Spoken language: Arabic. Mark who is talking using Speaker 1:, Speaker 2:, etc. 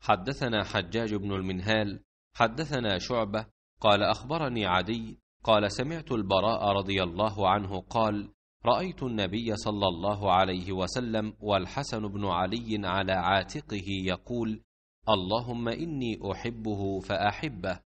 Speaker 1: حدثنا حجاج بن
Speaker 2: المنهال حدثنا شعبة قال أخبرني عدي قال سمعت البراء رضي الله عنه قال رأيت النبي صلى الله عليه وسلم والحسن بن علي على عاتقه يقول اللهم إني
Speaker 1: أحبه فأحبه